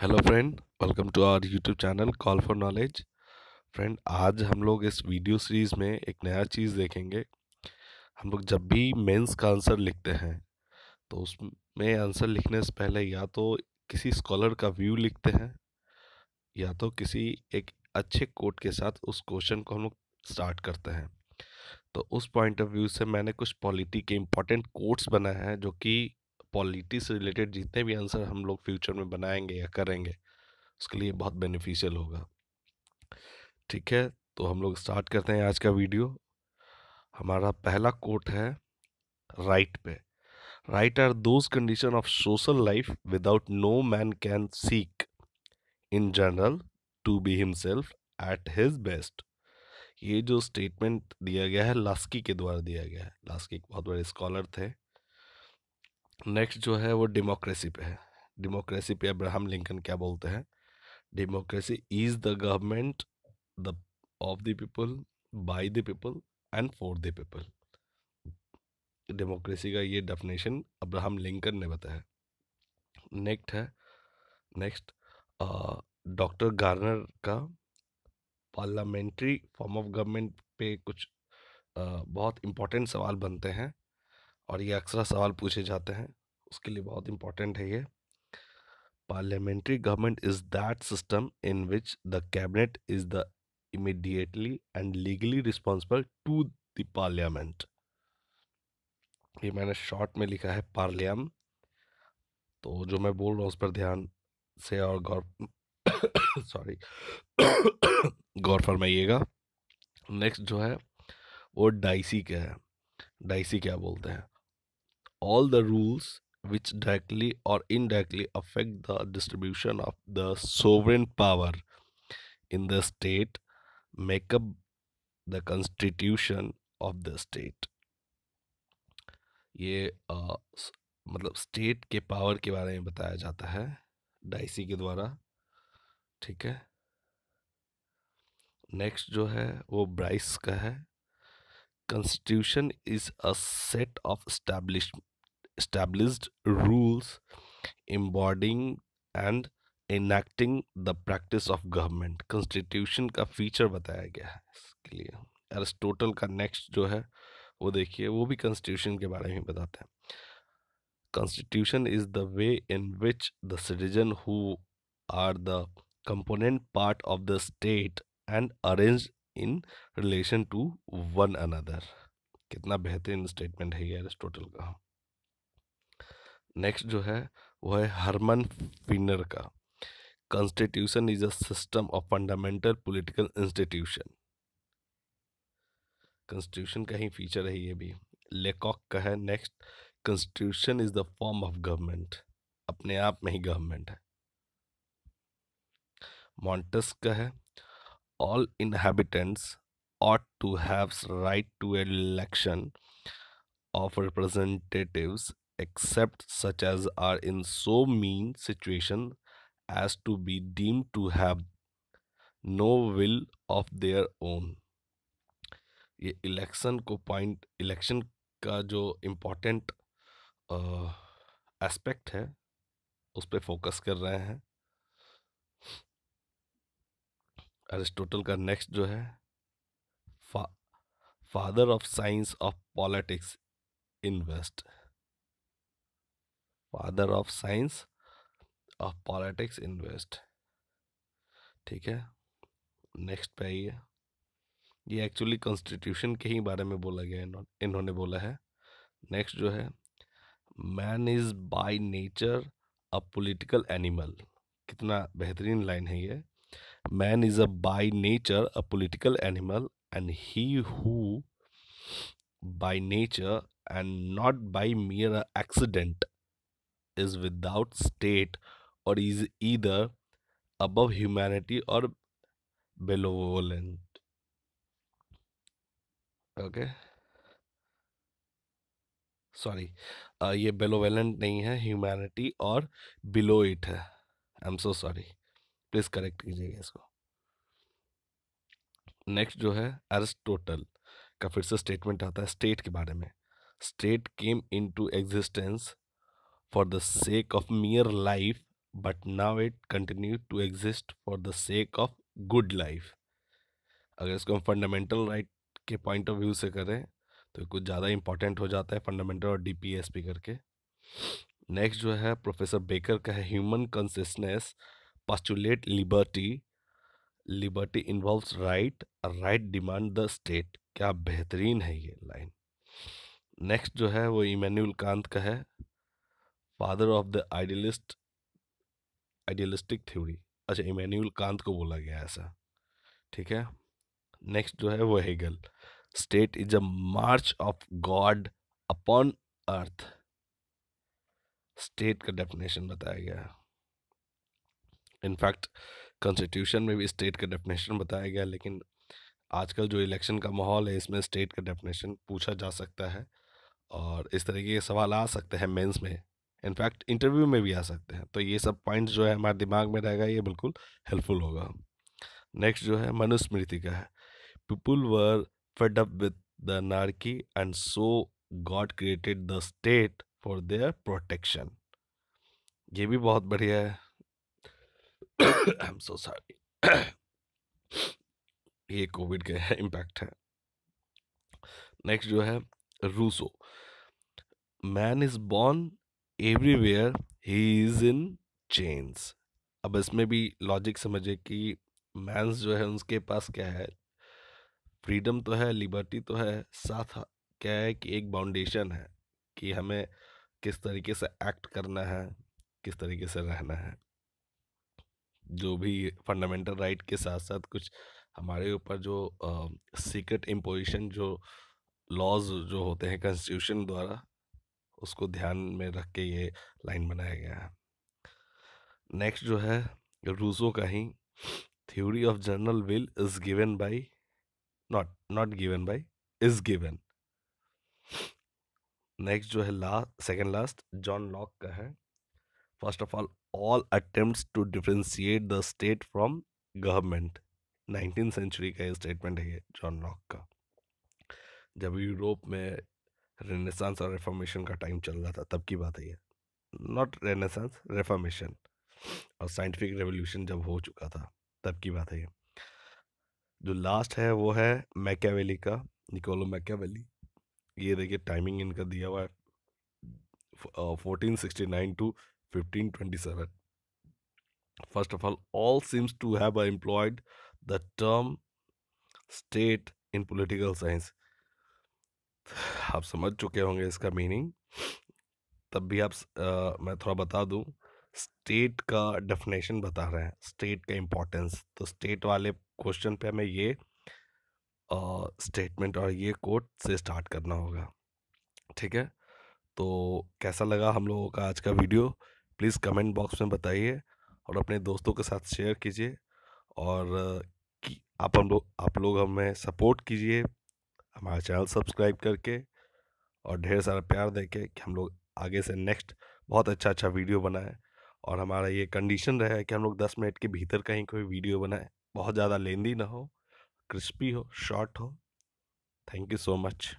Hello friend welcome to our YouTube channel Call for Knowledge friend आज हम लोग इस वीडियो सीरीज़ में एक नया चीज़ देखेंगे हम लोग जब भी मेंस का आंसर लिखते हैं तो उसमें आंसर लिखने से पहले या तो किसी स्कॉलर का व्यू लिखते हैं या तो किसी एक अच्छे कोट के साथ उस क्वेश्चन को हम लोग स्टार्ट करते हैं तो उस पॉइंट ऑफ व्यू से मैंने कुछ पॉलिटी के इम्पॉर्टेंट कोट्स बनाए हैं जो कि पॉलिटी से रिलेटेड जितने भी आंसर हम लोग फ्यूचर में बनाएंगे या करेंगे उसके लिए बहुत बेनिफिशियल होगा ठीक है तो हम लोग स्टार्ट करते हैं आज का वीडियो हमारा पहला कोट है राइट पे right are those condition of social life without no man can seek in general to be himself at his best ये जो स्टेटमेंट दिया गया है लास्की के द्वारा दिया गया है लास्की एक बहुत बड़े स्कॉलर थे नेक्स्ट जो है वो डेमोक्रेसी पे है डेमोक्रेसी पे अब्राहम लिंकन क्या बोलते हैं democracy is the government the of the people by the people and for the people democracy का ये डेफिनेशन अब्राहम लिंकन ने बताया नेक्स्ट है नेक्स्ट डॉक्टर गार्नर का पार्लियामेंट्री फॉर्म ऑफ गवर्नमेंट पे कुछ आ, बहुत इंपॉर्टेंट सवाल बनते हैं और ये अक्सर सवाल पूछे जाते हैं उसके लिए बहुत इंपॉर्टेंट है ये parliamentary government is that system in which the cabinet is the immediately and legally responsible to the parliament ये मैंने शॉर्ट में लिखा है पार्लियाम तो जो मैं बोल रहा हूँ उस पर ध्यान से और गौर सॉरी गौर फरमाइएगा नेक्स्ट जो है वो डाइसी क्या है डाइसी क्या बोलते हैं all the rules which directly or indirectly affect the distribution of the sovereign power in the state make up the constitution of the state ये आ, मतलब स्टेट के पावर के बारे में बताया जाता है डाइसी के द्वारा ठीक है नेक्स्ट जो है वो ब्राइस का है constitution is a set of established established rules embodying and enacting the practice of government constitution का फीचर बताया गया है इसके लिए अरिस्टोटल का नेक्स्ट जो है वो देखिए वो भी कॉन्स्टिट्यूशन के बारे में बताते हैं constitution is the way in which the citizen who are the component part of the state and arrange in relation to one another कितना बेहतरीन स्टेटमेंट है ये अरिस्टोटल का नेक्स्ट जो है वो है हरमन फिनर का constitution is a system of fundamental political institution constitution का ही फीचर है ये भी लेकॉक का है next constitution is the form of government अपने आप में ही गवर्नमेंट है मॉन्टस का है all inhabitants ought to have right to election of representative except such as are in so mean situation as to be deemed to have no will of their own ये election को point election का जो important aspect है उस पर focus कर रहे हैं अरिस्टोटल का नेक्स्ट जो है फा, father of science of politics in west father of science of politics in west ठीक है नेक्स्ट पे आइए ये एक्चुअली कॉन्स्टिट्यूशन के ही बारे में बोला गया इन्होंने बोला है नेक्स्ट जो है man is by nature a political animal कितना बेहतरीन लाइन है ये man is a by nature a political animal and he who by nature and not by mere accident is without state or is either above humanity or benevolent. Okay sorry uh, ये बेलोवेलेंट नहीं है humanity और below it है I am so sorry please correct कीजिएगा इसको next जो है Aristotle का फिर से स्टेटमेंट आता है स्टेट के बारे में state came into existence for the sake of mere life but now it continue to exist for the sake of good life अगर इसको हम फंडामेंटल राइट के पॉइंट ऑफ व्यू से करें तो कुछ ज़्यादा इंपॉर्टेंट हो जाता है फंडामेंटल और डी पी एस पी करके नेक्स्ट जो है प्रोफेसर बेकर का है human consciousness postulate liberty liberty involve right right demand the state क्या बेहतरीन है ये लाइन नेक्स्ट जो है वो इमैनुअल कांत का है father of the idealist idealistic theory अच्छा इमैनुअल कांत को बोला गया ऐसा ठीक है नेक्स्ट जो है वो Hegel state is a march of God upon earth state का डेफिनेशन बताया गया है इनफैक्ट कॉन्स्टिट्यूशन में भी स्टेट का डेफिनेशन बताया गया लेकिन आजकल जो इलेक्शन का माहौल है इसमें स्टेट का डेफिनेशन पूछा जा सकता है और इस तरीके के सवाल आ सकते हैं मेंस में इनफैक्ट इंटरव्यू में भी आ सकते हैं तो ये सब पॉइंट्स जो है हमारे दिमाग में रहेगा ये बिल्कुल हेल्पफुल होगा नेक्स्ट जो है मनुस्मृति का है people were fed up with the anarchy and so God created the state for their protection ये भी बहुत बढ़िया है आई एम सो सॉरी ये कोविड के इम्पैक्ट है नेक्स्ट जो है Rousseau man is born everywhere he is in change अब इसमें भी लॉजिक समझे कि मैंस जो है उसके पास क्या है फ्रीडम तो है लिबर्टी तो है साथ क्या है कि एक बाउंडेशन है कि हमें किस तरीके से एक्ट करना है किस तरीके से रहना है जो भी फंडामेंटल राइट के साथ साथ कुछ हमारे ऊपर जो सीक्रेट इम्पोजिशन जो लॉज जो होते हैं कॉन्स्टिट्यूशन द्वारा उसको ध्यान में रख के ये लाइन बनाया गया है नेक्स्ट जो है रूसो का ही theory of general will is given by not not given by is given next जो है last second last John Locke का है first of all all attempt to differentiate the state from government nineteen century का ये statement है ये John Locke का जब यूरोप में रेनेसांस और रिफॉर्मेशन का टाइम चल रहा था तब की बात है ये नॉट रेनेसांस रिफॉर्मेशन और साइंटिफिक रेवोल्यूशन जब हो चुका था तब की बात है ये जो लास्ट है वो है मैकेवेली का निकोलो मैकेवेली ये देखिए टाइमिंग इनका दिया हुआ है fourteen sixty nine to fifteen twenty seven first of all all seems to have employed the term state in political science आप समझ चुके होंगे इसका मीनिंग तब भी आप आ, मैं थोड़ा बता दूं स्टेट का डेफिनेशन बता रहे हैं स्टेट का इम्पोर्टेंस तो स्टेट वाले क्वेश्चन पे हमें ये स्टेटमेंट और ये कोट से स्टार्ट करना होगा ठीक है तो कैसा लगा हम लोगों का आज का वीडियो प्लीज़ कमेंट बॉक्स में बताइए और अपने दोस्तों के साथ शेयर कीजिए और आप हम लोग आप लोग हमें सपोर्ट कीजिए हमारा चैनल सब्सक्राइब करके और ढेर सारा प्यार दे के कि हम लोग आगे से नेक्स्ट बहुत अच्छा अच्छा वीडियो बनाएं और हमारा ये कंडीशन रहे कि हम लोग दस मिनट के भीतर कहीं कोई वीडियो बनाएं बहुत ज़्यादा लेंदी ना हो क्रिस्पी हो शॉर्ट हो थैंक यू सो मच